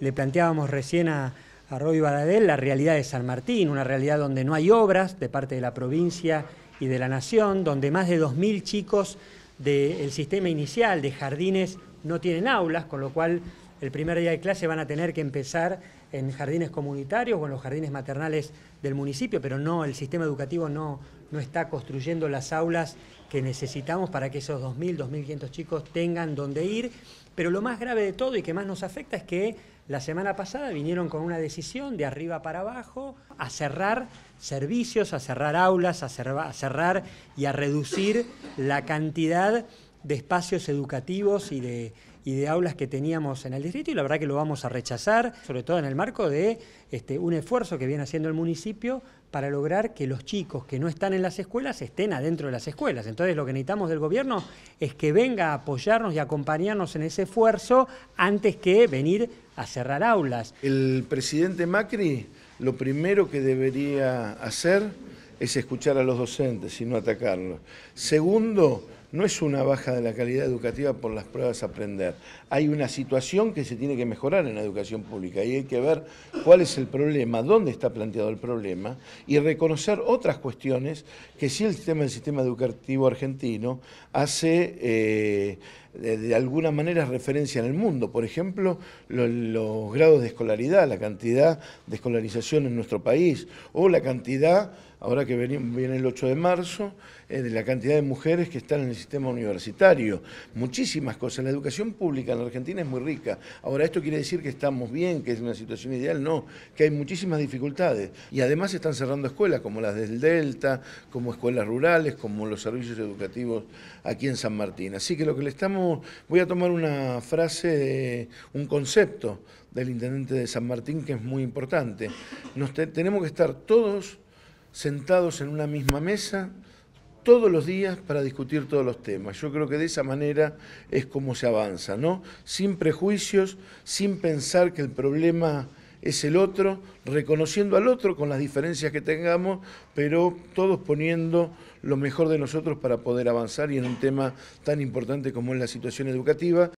le planteábamos recién a, a Roy la realidad de San Martín, una realidad donde no hay obras de parte de la provincia y de la nación, donde más de 2.000 chicos del sistema inicial de jardines no tienen aulas, con lo cual el primer día de clase van a tener que empezar en jardines comunitarios o en los jardines maternales del municipio, pero no, el sistema educativo no, no está construyendo las aulas que necesitamos para que esos 2.000, 2.500 chicos tengan donde ir. Pero lo más grave de todo y que más nos afecta es que la semana pasada vinieron con una decisión de arriba para abajo a cerrar servicios, a cerrar aulas, a, cerrar y a reducir la cantidad de espacios educativos y de, de aulas que teníamos en el distrito y la verdad que lo vamos a rechazar, sobre todo en el marco de este, un esfuerzo que viene haciendo el municipio para lograr que los chicos que no están en las escuelas estén adentro de las escuelas. Entonces lo que necesitamos del gobierno es que venga a apoyarnos y acompañarnos en ese esfuerzo antes que venir a cerrar aulas. El presidente Macri lo primero que debería hacer es escuchar a los docentes y no atacarlos. Segundo, no es una baja de la calidad educativa por las pruebas a aprender. Hay una situación que se tiene que mejorar en la educación pública y hay que ver cuál es el problema, dónde está planteado el problema y reconocer otras cuestiones que sí el sistema, sistema educativo argentino hace eh, de, alguna manera referencia en el mundo. Por ejemplo, los grados de escolaridad, la cantidad de escolarización en nuestro país o la cantidad, ahora que viene el 8 de marzo, eh, de la cantidad de mujeres que están en el sistema universitario, muchísimas cosas. La educación pública en la Argentina es muy rica. Ahora, ¿esto quiere decir que estamos bien, que es una situación ideal? No, que hay muchísimas dificultades. Y además están cerrando escuelas, como las del Delta, como escuelas rurales, como los servicios educativos aquí en San Martín. Así que lo que le estamos... Voy a tomar una frase, un concepto del intendente de San Martín que es muy importante. Nos tenemos que estar todos sentados en una misma mesa, todos los días para discutir todos los temas. Yo creo que de esa manera es como se avanza, ¿no? Sin prejuicios, sin pensar que el problema es el otro, reconociendo al otro con las diferencias que tengamos, pero todos poniendo lo mejor de nosotros para poder avanzar y en un tema tan importante como es la situación educativa,